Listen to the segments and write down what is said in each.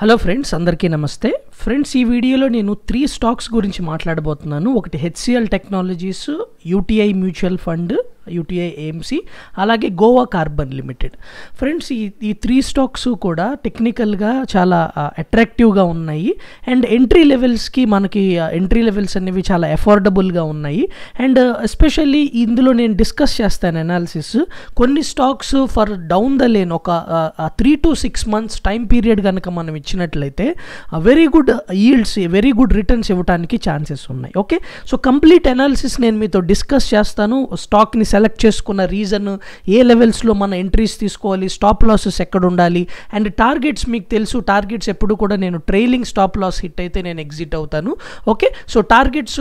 hello friends అందరికీ నమస్తే friends ఈ వీడియోలో నేను త్రీ స్టాక్స్ గురించి మాట్లాడబోతున్నాను ఒకటి HCL technologies UTI mutual fund UTI AMC అలాగే గోవా కార్బన్ లిమిటెడ్ ఫ్రెండ్స్ ఈ ఈ త్రీ స్టాక్స్ కూడా టెక్నికల్గా చాలా అట్రాక్టివ్గా ఉన్నాయి అండ్ ఎంట్రీ లెవెల్స్కి మనకి ఎంట్రీ లెవెల్స్ అనేవి చాలా అఫోర్డబుల్గా ఉన్నాయి అండ్ ఎస్పెషల్లీ uh, ఇందులో నేను డిస్కస్ చేస్తాను అనాలిసిస్ కొన్ని stocks for down the lane ఒక three to six months time period కనుక మనం ఇచ్చినట్లయితే very good yields very good returns ఇవ్వడానికి ఛాన్సెస్ ఉన్నాయి ఓకే సో కంప్లీట్ అనాలిసిస్ నేను మీతో డిస్కస్ చేస్తాను స్టాక్ని సెలెక్ట్ చేసుకున్న రీజన్ ఏ లెవెల్స్లో మన ఎంట్రీస్ తీసుకోవాలి స్టాప్ లాసెస్ ఎక్కడ ఉండాలి అండ్ టార్గెట్స్ మీకు తెలుసు టార్గెట్స్ ఎప్పుడు కూడా నేను ట్రైలింగ్ స్టాప్ లాస్ హిట్ అయితే నేను ఎగ్జిట్ అవుతాను ఓకే సో టార్గెట్స్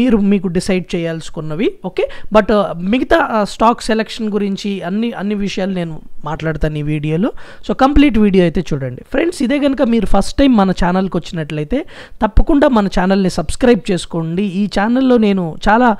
మీరు మీకు డిసైడ్ చేయాల్సుకున్నవి ఓకే బట్ uh, మిగతా స్టాక్ uh, సెలెక్షన్ గురించి అన్ని అన్ని విషయాలు నేను మాట్లాడతాను ఈ వీడియోలో సో కంప్లీట్ వీడియో అయితే చూడండి ఫ్రెండ్స్ ఇదే కనుక మీరు ఫస్ట్ టైం మన ఛానల్కి వచ్చినట్లయితే తప్పకుండా మన ఛానల్ని సబ్స్క్రైబ్ చేసుకోండి ఈ ఛానల్లో నేను చాలా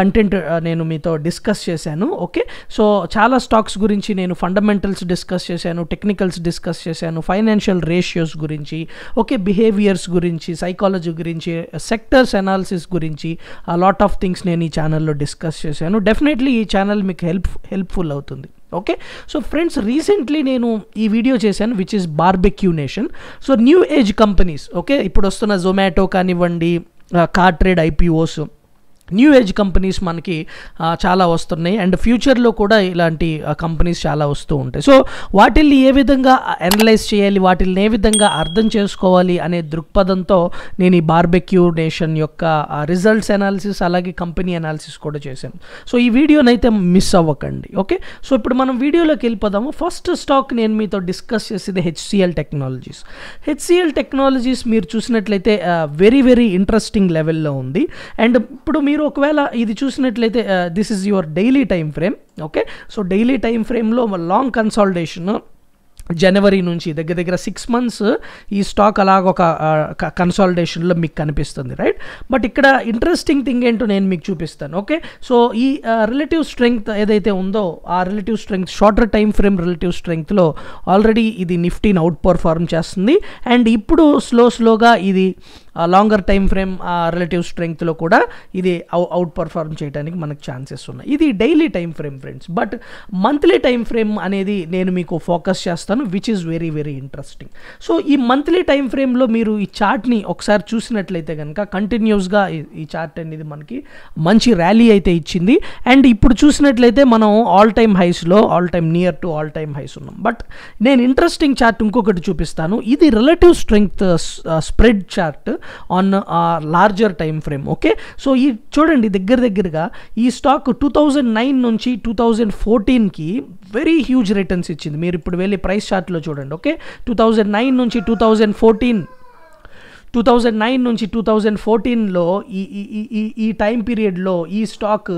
కంటెంట్ uh, నేను మీ మీతో డిస్కస్ చేశాను ఓకే సో చాలా స్టాక్స్ గురించి నేను ఫండమెంటల్స్ డిస్కస్ చేశాను టెక్నికల్స్ డిస్కస్ చేశాను ఫైనాన్షియల్ రేషియోస్ గురించి ఓకే బిహేవియర్స్ గురించి సైకాలజీ గురించి సెక్టర్స్ అనాలిసిస్ గురించి ఆ లాట్ ఆఫ్ థింగ్స్ నేను ఈ ఛానల్లో డిస్కస్ చేశాను డెఫినెట్లీ ఈ ఛానల్ మీకు హెల్ప్ హెల్ప్ఫుల్ అవుతుంది ఓకే సో ఫ్రెండ్స్ రీసెంట్లీ నేను ఈ వీడియో చేశాను which is barbecue nation so new age companies okay ఇప్పుడు వస్తున్న జొమాటో కానివ్వండి car trade IPOs new age companies మనకి చాలా వస్తున్నాయి అండ్ ఫ్యూచర్లో కూడా ఇలాంటి కంపెనీస్ చాలా వస్తూ ఉంటాయి సో వాటిల్ని ఏ విధంగా అనలైజ్ చేయాలి వాటిల్ని ఏ విధంగా అర్థం చేసుకోవాలి అనే దృక్పథంతో నేను ఈ బార్బెక్యూ నేషన్ యొక్క రిజల్ట్స్ అనాలిసిస్ అలాగే కంపెనీ అనాలిసిస్ కూడా చేశాను సో ఈ వీడియోనైతే మిస్ అవ్వకండి ఓకే సో ఇప్పుడు మనం వీడియోలోకి వెళ్ళిపోదాము ఫస్ట్ స్టాక్ నేను మీతో డిస్కస్ చేసేది హెచ్సిఎల్ టెక్నాలజీస్ హెచ్సిఎల్ టెక్నాలజీస్ మీరు చూసినట్లయితే వెరీ వెరీ ఇంట్రెస్టింగ్ లెవెల్లో ఉంది అండ్ ఇప్పుడు మీరు మీరు ఒకవేళ ఇది చూసినట్లయితే this is your daily time frame okay so daily time ఫ్రేమ్లో లాంగ్ కన్సాలిడేషన్ జనవరి నుంచి దగ్గర దగ్గర సిక్స్ మంత్స్ ఈ స్టాక్ అలాగ ఒక uh, కన్సాలిడేషన్లో మీకు కనిపిస్తుంది రైట్ బట్ ఇక్కడ ఇంట్రెస్టింగ్ థింగ్ ఏంటో నేను మీకు చూపిస్తాను ఓకే సో ఈ రిలేటివ్ uh, స్ట్రెంగ్త్ ఏదైతే ఉందో ఆ relative strength shorter time frame relative స్ట్రెంగ్త్లో ఆల్రెడీ ఇది నిఫ్టీని అవుట్ పర్ఫార్మ్ చేస్తుంది అండ్ ఇప్పుడు స్లో స్లోగా ఇది లాంగర్ టైం ఫ్రేమ్ రిలేటివ్ స్ట్రెంగ్త్లో కూడా ఇది అవుట్ పర్ఫార్మ్ చేయడానికి మనకు ఛాన్సెస్ ఉన్నాయి ఇది daily time frame friends but monthly time frame అనేది నేను మీకు ఫోకస్ చేస్తాను which is very very interesting so ఈ మంత్లీ టైం ఫ్రేమ్లో మీరు ఈ చార్ట్ని ఒకసారి చూసినట్లయితే కనుక కంటిన్యూస్గా ఈ చార్ట్ అనేది మనకి మంచి ర్యాలీ అయితే ఇచ్చింది అండ్ ఇప్పుడు చూసినట్లయితే మనం ఆల్ టైమ్ హైస్లో all time near to all time highs ఉన్నాం బట్ నేను ఇంట్రెస్టింగ్ చార్ట్ ఇంకొకటి చూపిస్తాను ఇది relative strength spread chart on larger time frame okay so ఈ చూడండి దగ్గర దగ్గరగా ఈ స్టాక్ టూ థౌజండ్ నైన్ నుంచి టూ థౌజండ్ ఫోర్టీన్కి వెరీ హ్యూజ్ రిటర్న్స్ ఇచ్చింది మీరు ఇప్పుడు వెళ్ళి ప్రైస్ చార్ట్లో చూడండి ఓకే టూ థౌజండ్ నైన్ నుంచి two thousand fourteen two thousand nine నుంచి టూ థౌజండ్ ఫోర్టీన్లో ఈ ఈ ఈ టైం పీరియడ్లో ఈ స్టాక్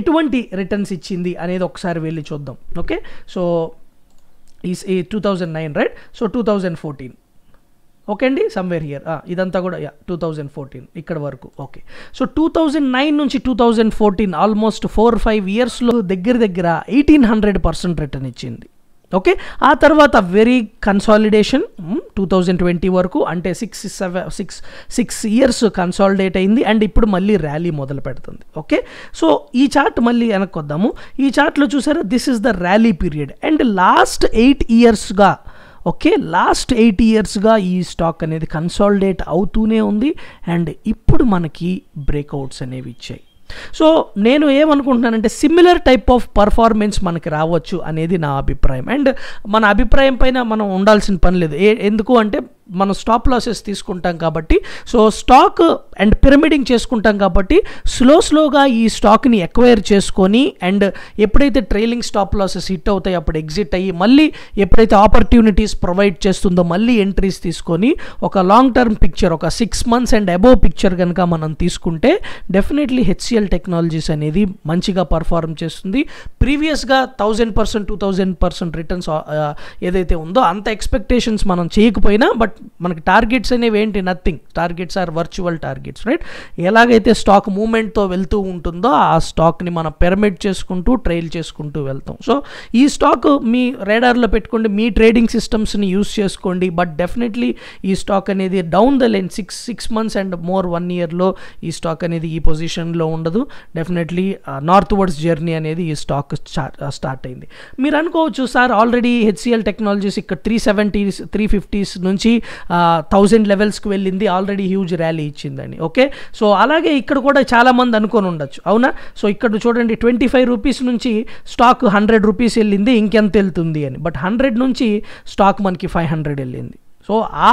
ఎటువంటి రిటర్న్స్ ఇచ్చింది అనేది ఒకసారి వెళ్ళి చూద్దాం ఓకే సో ఈ two thousand nine right so two thousand fourteen okay అండి సమ్వేర్ హియర్ ఇదంతా కూడా యా టూ థౌజండ్ ఫోర్టీన్ ఇక్కడ వరకు okay so two thousand nine నుంచి two thousand fourteen almost four five ఇయర్స్లో దగ్గర దగ్గర ఎయిటీన్ హండ్రెడ్ పర్సెంట్ రిటర్న్ ఇచ్చింది ఓకే ఆ తర్వాత very consolidation two thousand twenty వరకు అంటే six seven six six years consolidate అయింది అండ్ ఇప్పుడు మళ్ళీ ర్యాలీ మొదలు పెడుతుంది ఓకే సో ఈ చార్ట్ మళ్ళీ వెనక్కి వద్దాము ఈ చార్ట్లో చూసారా this is the rally period and last eight ఇయర్స్గా ఓకే లాస్ట్ ఎయిట్ ఇయర్స్గా ఈ స్టాక్ అనేది కన్సాలిడేట్ అవుతూనే ఉంది అండ్ ఇప్పుడు మనకి బ్రేక్అవుట్స్ అనేవి ఇచ్చాయి సో నేను ఏమనుకుంటున్నానంటే సిమిలర్ టైప్ ఆఫ్ పర్ఫార్మెన్స్ మనకి రావచ్చు అనేది నా అభిప్రాయం అండ్ మన అభిప్రాయం పైన మనం ఉండాల్సిన పని లేదు ఎందుకు అంటే మనం స్టాప్ లాసెస్ తీసుకుంటాం కాబట్టి సో స్టాక్ అండ్ పిరమిడింగ్ చేసుకుంటాం కాబట్టి స్లో స్లోగా ఈ స్టాక్ని ఎక్వైర్ చేసుకొని అండ్ ఎప్పుడైతే ట్రైలింగ్ స్టాప్ లాసెస్ హిట్ అవుతాయి అప్పుడు ఎగ్జిట్ అయ్యి మళ్ళీ ఎప్పుడైతే ఆపర్చునిటీస్ ప్రొవైడ్ చేస్తుందో మళ్ళీ ఎంట్రీస్ తీసుకొని ఒక లాంగ్ టర్మ్ పిక్చర్ ఒక six months and above picture కనుక మనం తీసుకుంటే డెఫినెట్లీ హెచ్సిఎల్ టెక్నాలజీస్ అనేది మంచిగా పర్ఫార్మ్ చేస్తుంది ప్రీవియస్గా thousand percent two thousand percent returns ఏదైతే ఉందో అంత ఎక్స్పెక్టేషన్స్ మనం చేయకపోయినా బట్ మనకి టార్గెట్స్ అనేవి ఏంటి nothing targets are virtual targets right ఎలాగైతే స్టాక్ మూమెంట్తో వెళ్తూ ఉంటుందో ఆ స్టాక్ని మనం పెరమిట్ చేసుకుంటూ ట్రైల్ చేసుకుంటూ వెళ్తాం సో ఈ స్టాక్ మీ రేడార్లో పెట్టుకోండి మీ ట్రేడింగ్ సిస్టమ్స్ని యూస్ చేసుకోండి బట్ డెఫినెట్లీ ఈ స్టాక్ అనేది down the line six six months and more one ఇయర్లో ఈ స్టాక్ అనేది ఈ పొజిషన్లో ఉండదు డెఫినెట్లీ నార్త్ వర్డ్స్ జర్నీ అనేది ఈ స్టాక్ స్టార్ట్ అయింది మీరు అనుకోవచ్చు సార్ ఆల్రెడీ హెచ్సిఎల్ టెక్నాలజీస్ ఇక్కడ త్రీ సెవెంటీస్ త్రీ ఫిఫ్టీస్ నుంచి థౌజండ్ లెవెల్స్కి వెళ్ళింది ఆల్రెడీ హ్యూజ్ ర్యాలీ ఇచ్చిందని ఓకే సో అలాగే ఇక్కడ కూడా చాలామంది అనుకొని ఉండొచ్చు అవునా సో ఇక్కడ చూడండి ట్వంటీ ఫైవ్ రూపీస్ నుంచి స్టాక్ హండ్రెడ్ రూపీస్ వెళ్ళింది ఇంకెంత వెళ్తుంది అని బట్ హండ్రెడ్ నుంచి స్టాక్ మనకి ఫైవ్ హండ్రెడ్ వెళ్ళింది సో ఆ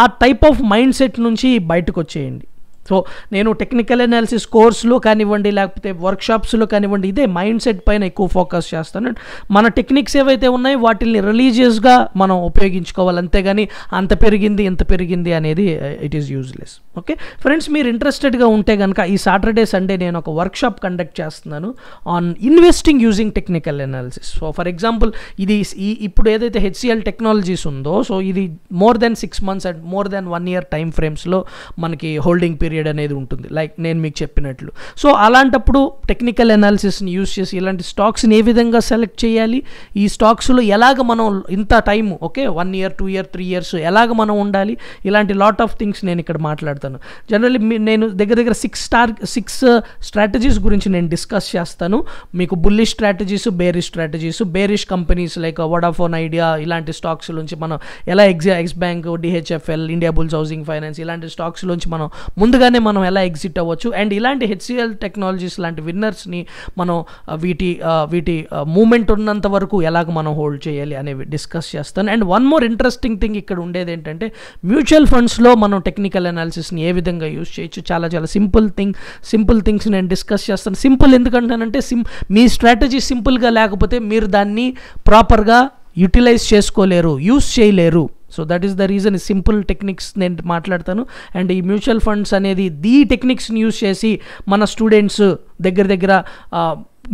ఆ టైప్ ఆఫ్ మైండ్ సెట్ నుంచి బయటకు వచ్చేయండి సో నేను టెక్నికల్ అనాలిసిస్ కోర్సులో కానివ్వండి లేకపోతే వర్క్షాప్స్లో కానివ్వండి ఇదే మైండ్ సెట్ పైన ఎక్కువ ఫోకస్ చేస్తాను మన టెక్నిక్స్ ఏవైతే ఉన్నాయో వాటిని రిలీజియస్గా మనం ఉపయోగించుకోవాలి అంతేగాని అంత పెరిగింది ఇంత పెరిగింది అనేది it is useless okay friends మీరు ఇంట్రెస్టెడ్గా ఉంటే కనుక ఈ సాటర్డే సండే నేను ఒక వర్క్షాప్ కండక్ట్ చేస్తున్నాను on investing using technical analysis so for example ఇది ఈ ఇప్పుడు ఏదైతే హెచ్సిఎల్ టెక్నాలజీస్ ఉందో సో ఇది more then six months and more then one year time ఫ్రేమ్స్లో మనకి హోల్డింగ్ పీరియడ్ పీరియడ్ అనేది ఉంటుంది లైక్ నేను మీకు చెప్పినట్లు సో అలాంటప్పుడు టెక్నికల్ అనాలిసిస్ని యూస్ చేసి ఇలాంటి స్టాక్స్ని ఏ విధంగా సెలెక్ట్ చేయాలి ఈ స్టాక్స్లో ఎలాగ మనం ఇంత time okay one year two year three years ఎలాగ మనం ఉండాలి ఇలాంటి లాట్ ఆఫ్ థింగ్స్ నేను ఇక్కడ మాట్లాడతాను జనరల్లీ నేను దగ్గర దగ్గర సిక్స్ స్టార్ సిక్స్ స్ట్రాటజీస్ గురించి నేను డిస్కస్ చేస్తాను మీకు bullish strategies bearish strategies bearish companies like Vodafone Idea ఇలాంటి స్టాక్స్ నుంచి మనం ఎలా ఎగ్జా ఎక్స్ bank DHFL Indiabulls housing finance ఇలాంటి స్టాక్స్ నుంచి మనం ముందుగా ముందుగానే మనం ఎలా ఎగ్జిట్ అవ్వచ్చు అండ్ ఇలాంటి హెచ్సిఎల్ టెక్నాలజీస్ లాంటి విన్నర్స్ని మనం వీటి వీటి మూమెంట్ ఉన్నంత వరకు ఎలాగ మనం హోల్డ్ చేయాలి అనేవి డిస్కస్ చేస్తాను and one more interesting thing ఇక్కడ ఉండేది ఏంటంటే మ్యూచువల్ ఫండ్స్లో మనం టెక్నికల్ అనాలిసిస్ని ఏ విధంగా యూజ్ చేయొచ్చు చాలా చాలా సింపుల్ థింగ్ సింపుల్ థింగ్స్ నేను డిస్కస్ చేస్తాను సింపుల్ ఎందుకంటానంటే సిం మీ స్ట్రాటజీ సింపుల్గా లేకపోతే మీరు దాన్ని ప్రాపర్గా యూటిలైజ్ చేసుకోలేరు యూస్ చేయలేరు so that is the reason simple techniques నేను మాట్లాడతాను అండ్ ఈ మ్యూచువల్ ఫండ్స్ అనేది ది టెక్నిక్స్ని యూజ్ చేసి మన స్టూడెంట్స్ దగ్గర దగ్గర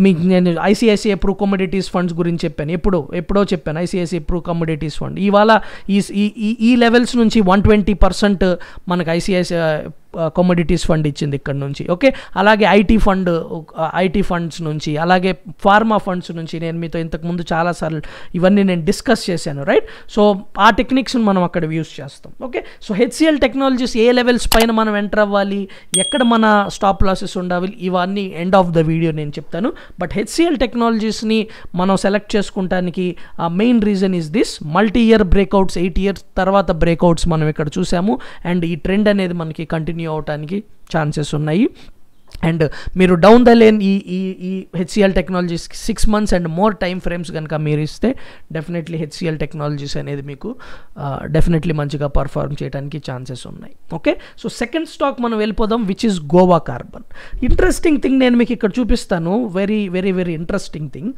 మీకు నేను ఐసిఐసిఐ ప్రూ కమోడిటీస్ ఫండ్స్ గురించి చెప్పాను ఎప్పుడో ఎప్పుడో చెప్పాను ఐసిఐసిఐ ప్రూ కమోడిటీస్ ఫండ్ ఇవాళ ఈ ఈ లెవెల్స్ నుంచి వన్ ట్వంటీ పర్సెంట్ మనకు ఐసీఐసీ కమోడిటీస్ ఫండ్ ఇచ్చింది ఇక్కడ నుంచి ఓకే అలాగే ఐటీ ఫండ్ ఐటీ ఫండ్స్ నుంచి అలాగే ఫార్మా ఫండ్స్ నుంచి నేను మీతో ఇంతకుముందు చాలాసార్లు ఇవన్నీ నేను డిస్కస్ చేశాను రైట్ సో ఆ టెక్నిక్స్ని మనం అక్కడ యూస్ చేస్తాం ఓకే సో హెచ్సిఎల్ టెక్నాలజీస్ ఏ లెవెల్స్ పైన మనం ఎంటర్ అవ్వాలి ఎక్కడ మన స్టాప్ లాసెస్ ఉండాలి ఇవన్నీ ఎండ్ ఆఫ్ ద వీడియో నేను చెప్తాను బట్ హెచ్సిఎల్ టెక్నాలజీస్ని మనం సెలెక్ట్ ఆ main reason is this multi year breakouts eight years తర్వాత బ్రేక్అవుట్స్ మనం ఇక్కడ చూసాము అండ్ ఈ ట్రెండ్ అనేది మనకి కంటిన్యూ కంటిన్యూ అవడానికి ఛాన్సెస్ ఉన్నాయి అండ్ మీరు డౌన్ ద లేన్ ఈ ఈ ఈ హెచ్సిఎల్ టెక్నాలజీస్కి six months and more time frames కనుక మీరు ఇస్తే డెఫినెట్లీ హెచ్సిఎల్ టెక్నాలజీస్ అనేది మీకు డెఫినెట్లీ మంచిగా పర్ఫార్మ్ చేయడానికి ఛాన్సెస్ ఉన్నాయి ఓకే సో సెకండ్ స్టాక్ మనం వెళ్ళిపోదాం which is Goa Carbon interesting thing నేను మీకు ఇక్కడ చూపిస్తాను very very very interesting thing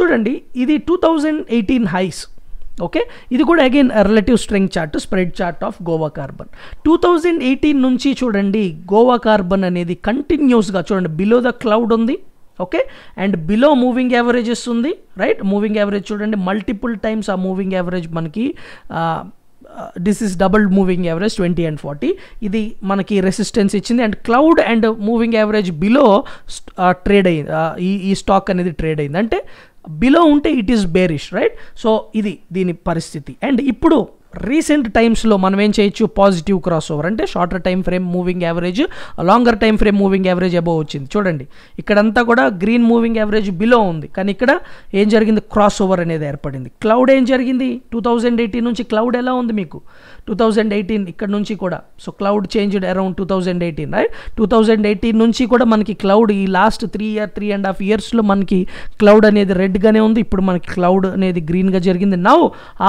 చూడండి ఇది two thousand eighteen highs okay ఇది కూడా again relative strength chart spread chart of Goa Carbon two thousand eighteen నుంచి చూడండి గోవా కార్బన్ అనేది కంటిన్యూస్గా చూడండి బిలో ద క్లౌడ్ ఉంది okay and below moving averages ఉంది రైట్ మూవింగ్ యావరేజ్ చూడండి మల్టిపుల్ టైమ్స్ ఆ మూవింగ్ యావరేజ్ మనకి this is double moving average twenty and forty ఇది మనకి రెసిస్టెన్స్ ఇచ్చింది and cloud and moving average below trade అయింది ఈ ఈ స్టాక్ అనేది ట్రేడ్ అయింది అంటే బిలో ఉంటే it is bearish right so ఇది దీని పరిస్థితి అండ్ ఇప్పుడు రీసెంట్ టైమ్స్లో మనం ఏం చేయొచ్చు పాజిటివ్ క్రాస్ ఓవర్ అంటే shorter time frame moving average longer time frame moving average above వచ్చింది చూడండి ఇక్కడంతా కూడా గ్రీన్ మూవింగ్ యావరేజ్ బిలో ఉంది కానీ ఇక్కడ ఏం జరిగింది క్రాస్ ఓవర్ అనేది ఏర్పడింది క్లౌడ్ ఏం జరిగింది టూ థౌజండ్ ఎయిటీన్ నుంచి క్లౌడ్ ఎలా ఉంది మీకు టూ థౌజండ్ ఎయిటీన్ ఇక్కడ నుంచి కూడా so cloud changed around two thousand eighteen right two thousand eighteen నుంచి కూడా మనకి క్లౌడ్ ఈ last three year three and half ఇయర్స్లో మనకి క్లౌడ్ అనేది రెడ్గానే ఉంది ఇప్పుడు మనకి క్లౌడ్ అనేది గ్రీన్గా జరిగింది నౌ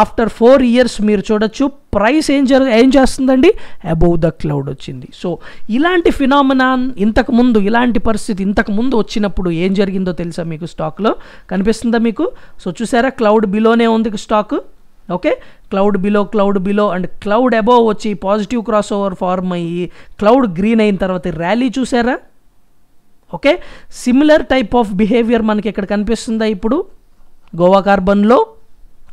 ఆఫ్టర్ ఫోర్ ఇయర్స్ మీరు చూడొచ్చు ప్రైస్ ఏం జరు ఏం చేస్తుందండి అబౌవ్ ద క్లౌడ్ వచ్చింది సో ఇలాంటి ఫినామినాన్ ఇంతకుముందు ఇలాంటి పరిస్థితి ఇంతకుముందు వచ్చినప్పుడు ఏం జరిగిందో తెలుసా మీకు స్టాక్లో కనిపిస్తుందా మీకు సో చూసారా క్లౌడ్ బిలోనే ఉంది stock okay cloud below cloud below and cloud above వచ్చి పాజిటివ్ క్రాస్ ఓవర్ ఫార్మ్ అయ్యి క్లౌడ్ గ్రీన్ అయిన తర్వాత ర్యాలీ చూసారా okay similar type of behaviour మనకి ఇక్కడ కనిపిస్తుందా ఇప్పుడు గోవా కార్బన్లో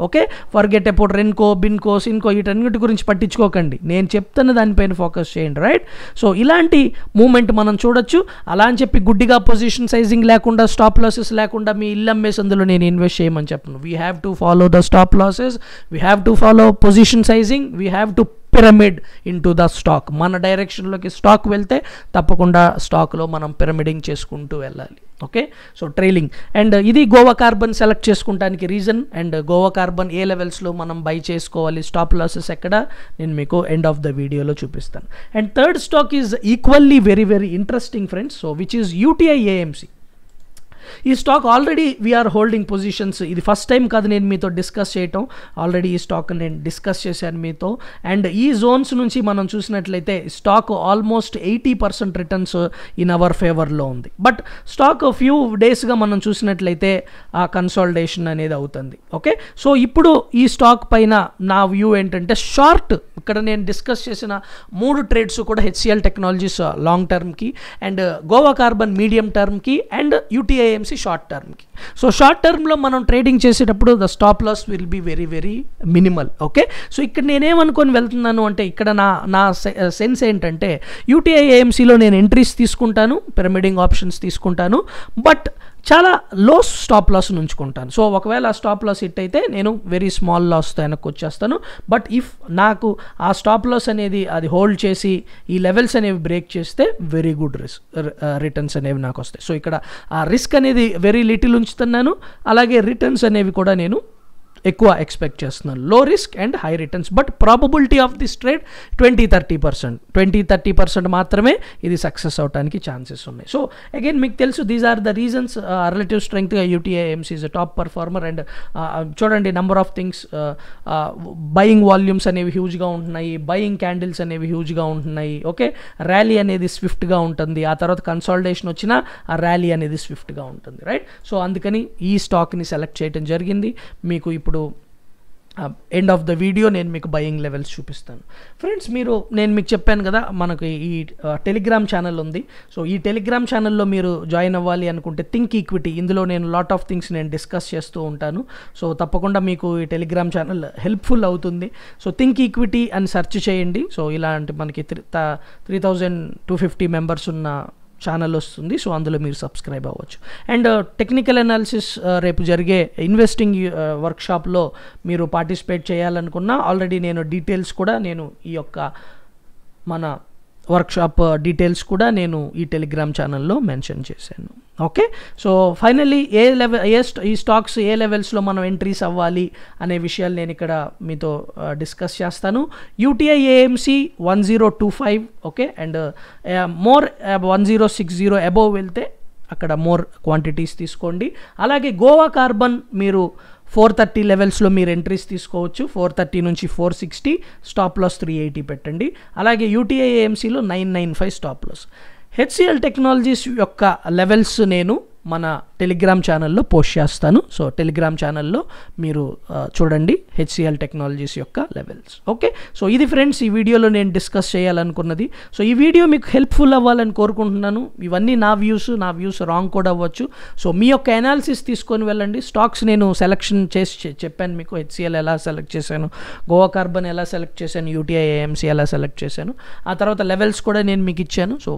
ఓకే ఫర్గెట్ ఎప్పుడు రెన్కో బిన్కో సిన్కో వీటన్నిటి గురించి పట్టించుకోకండి నేను చెప్తున్న దానిపైన ఫోకస్ చేయండి రైట్ సో ఇలాంటి మూమెంట్ మనం చూడొచ్చు అలా అని చెప్పి గుడ్డిగా పొజిషన్ సైజింగ్ లేకుండా స్టాప్ లాసెస్ లేకుండా మీ ఇల్లు అమ్మేసి అందులో నేను ఇన్వెస్ట్ చేయమని చెప్పను we have to follow the stop losses we have to follow position sizing we have to pyramid into the stock మన డైరెక్షన్లోకి స్టాక్ వెళ్తే తప్పకుండా స్టాక్లో మనం పిరమిడింగ్ చేసుకుంటూ వెళ్ళాలి ఓకే సో ట్రైలింగ్ అండ్ ఇది గోవా కార్బన్ సెలెక్ట్ చేసుకోవడానికి రీజన్ అండ్ గోవా కార్బన్ ఏ లెవెల్స్లో మనం బై చేసుకోవాలి స్టాప్ లాసెస్ ఎక్కడ నేను మీకు ఎండ్ ఆఫ్ ద వీడియోలో చూపిస్తాను and third stock is equally very very interesting friends so which is UTI AMC ఈ stock already we are holding positions ఇది ఫస్ట్ టైం కాదు నేను మీతో డిస్కస్ చేయటం ఆల్రెడీ ఈ స్టాక్ నేను డిస్కస్ చేశాను మీతో అండ్ ఈ జోన్స్ నుంచి మనం చూసినట్లయితే stock almost eighty percent returns in our ఫేవర్లో ఉంది బట్ స్టాక్ ఫ్యూ డేస్గా మనం చూసినట్లయితే ఆ కన్సాలిడేషన్ అనేది అవుతుంది ఓకే సో ఇప్పుడు ఈ స్టాక్ పైన నా వ్యూ ఏంటంటే షార్ట్ ఇక్కడ నేను డిస్కస్ చేసిన మూడు ట్రేడ్స్ కూడా హెచ్సిఎల్ టెక్నాలజీస్ లాంగ్ టర్మ్కి అండ్ గోవా కార్బన్ మీడియం టర్మ్కి అండ్ యూటీఐ ఐఎమ్సి షార్ట్ టర్మ్కి సో షార్ట్ టర్మ్లో మనం ట్రేడింగ్ చేసేటప్పుడు the stop loss will be very very minimal okay so ఇక్కడ నేనేమనుకొని వెళ్తున్నాను అంటే ఇక్కడ నా నా సెన్స్ ఏంటంటే యూటీఐ ఏఎంసీలో నేను ఎంట్రీస్ తీసుకుంటాను పిరమిడింగ్ ఆప్షన్స్ తీసుకుంటాను బట్ చాలా లో స్టాప్ లాస్ ఉంచుకుంటాను సో ఒకవేళ ఆ స్టాప్ లాస్ హిట్ అయితే నేను వెరీ స్మాల్ లాస్తో వెనక్కి వచ్చేస్తాను బట్ ఇఫ్ నాకు ఆ స్టాప్ లాస్ అనేది అది హోల్డ్ చేసి ఈ లెవెల్స్ అనేవి బ్రేక్ చేస్తే వెరీ గుడ్ రిస్క్ రిటర్న్స్ అనేవి నాకు వస్తాయి సో ఇక్కడ ఆ రిస్క్ అనేది వెరీ లిటిల్ ఉంచుతున్నాను అలాగే రిటర్న్స్ అనేవి కూడా నేను ఎక్కువ ఎక్స్పెక్ట్ చేస్తున్నారు low risk and high returns but probability of this trade twenty thirty percent twenty thirty percent మాత్రమే ఇది సక్సెస్ అవడానికి ఛాన్సెస్ ఉన్నాయి సో అగైన్ మీకు తెలుసు these are the reasons relative స్ట్రెంగ్త్గా UTI AMC's top performer and చూడండి number of things buying volumes అనేవి హ్యూజ్గా ఉంటున్నాయి బయింగ్ క్యాండిల్స్ అనేవి హ్యూజ్గా ఉంటున్నాయి ఓకే ర్యాలీ అనేది స్విఫ్ట్గా ఉంటుంది ఆ తర్వాత కన్సాలిడేషన్ వచ్చినా ఆ ర్యాలీ అనేది స్విఫ్ట్గా ఉంటుంది రైట్ సో అందుకని ఈ స్టాక్ని సెలెక్ట్ చేయడం జరిగింది మీకు ఇప్పుడు ఇప్పుడు ఎండ్ ఆఫ్ ద వీడియో నేను మీకు బయింగ్ లెవెల్స్ చూపిస్తాను ఫ్రెండ్స్ మీరు నేను మీకు చెప్పాను కదా మనకు ఈ టెలిగ్రామ్ ఛానల్ ఉంది సో ఈ టెలిగ్రామ్ ఛానల్లో మీరు జాయిన్ అవ్వాలి అనుకుంటే థింక్ ఈక్విటీ ఇందులో నేను లాట్ ఆఫ్ థింగ్స్ నేను డిస్కస్ చేస్తూ ఉంటాను సో తప్పకుండా మీకు ఈ టెలిగ్రామ్ ఛానల్ హెల్ప్ఫుల్ అవుతుంది సో థింక్ ఈక్విటీ అని సెర్చ్ చేయండి సో ఇలాంటి మనకి three three thousand two fifty members ఉన్న ఛానల్ వస్తుంది సో అందులో మీరు సబ్స్క్రైబ్ అవ్వచ్చు అండ్ టెక్నికల్ అనాలిసిస్ రేపు జరిగే ఇన్వెస్టింగ్ వర్క్షాప్లో uh, మీరు పార్టిసిపేట్ చేయాలనుకున్నా ఆల్రెడీ నేను డీటెయిల్స్ కూడా నేను ఈ యొక్క మన వర్క్షాప్ డీటెయిల్స్ uh, కూడా నేను ఈ టెలిగ్రామ్ ఛానల్లో మెన్షన్ చేశాను ఓకే సో ఫైనల్లీ ఏ లెవెల్ ఏ ఈ స్టాక్స్ ఏ లెవెల్స్లో మనం ఎంట్రీస్ అవ్వాలి అనే విషయాలు నేను ఇక్కడ మీతో డిస్కస్ uh, చేస్తాను UTI AMC one zero two five okay and more one zero six zero above వెళ్తే అక్కడ మోర్ క్వాంటిటీస్ తీసుకోండి అలాగే గోవా కార్బన్ మీరు ఫోర్ థర్టీ లెవెల్స్లో మీరు ఎంట్రీస్ తీసుకోవచ్చు ఫోర్ థర్టీ నుంచి four sixty stop loss three eighty పెట్టండి అలాగే యూటీఐఏఎంసీలో nine nine five stop loss HCL technologies యొక్క లెవెల్స్ నేను మన టెలిగ్రామ్ ఛానల్లో పోస్ట్ చేస్తాను సో టెలిగ్రామ్ ఛానల్లో మీరు uh, చూడండి హెచ్సిఎల్ టెక్నాలజీస్ యొక్క లెవెల్స్ ఓకే సో ఇది ఫ్రెండ్స్ ఈ వీడియోలో నేను డిస్కస్ చేయాలనుకున్నది సో ఈ వీడియో మీకు హెల్ప్ఫుల్ అవ్వాలని కోరుకుంటున్నాను ఇవన్నీ నా వ్యూస్ నా వ్యూస్ రాంగ్ కూడా అవ్వచ్చు సో మీ యొక్క ఎనాలిసిస్ తీసుకొని వెళ్ళండి స్టాక్స్ నేను సెలెక్షన్ చేసి చెప్పాను మీకు హెచ్సిఎల్ ఎలా సెలెక్ట్ చేశాను గోవా కార్బన్ ఎలా సెలెక్ట్ చేశాను యూటీఐ ఏఎంసీ ఎలా సెలెక్ట్ చేశాను ఆ తర్వాత లెవెల్స్ కూడా నేను మీకు ఇచ్చాను so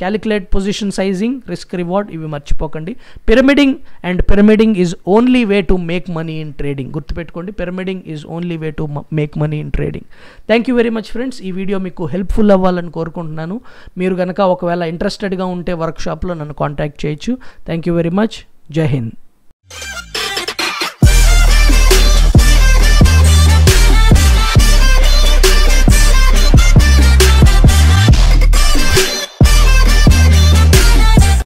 calculate position sizing risk reward ఇవి మర్చిపోకండి pyramiding and pyramiding is only way to make money in trading గుర్తుపెట్టుకోండి pyramiding is only way to make money in trading thank you very much friends ఈ video మీకు helpful అవ్వాలని కోరుకుంటున్నాను మీరు కనుక ఒకవేళ ఇంట్రెస్టెడ్గా ఉంటే వర్క్షాప్లో నన్ను కాంటాక్ట్ చేయొచ్చు థ్యాంక్ యూ వెరీ మచ్ జై హింద్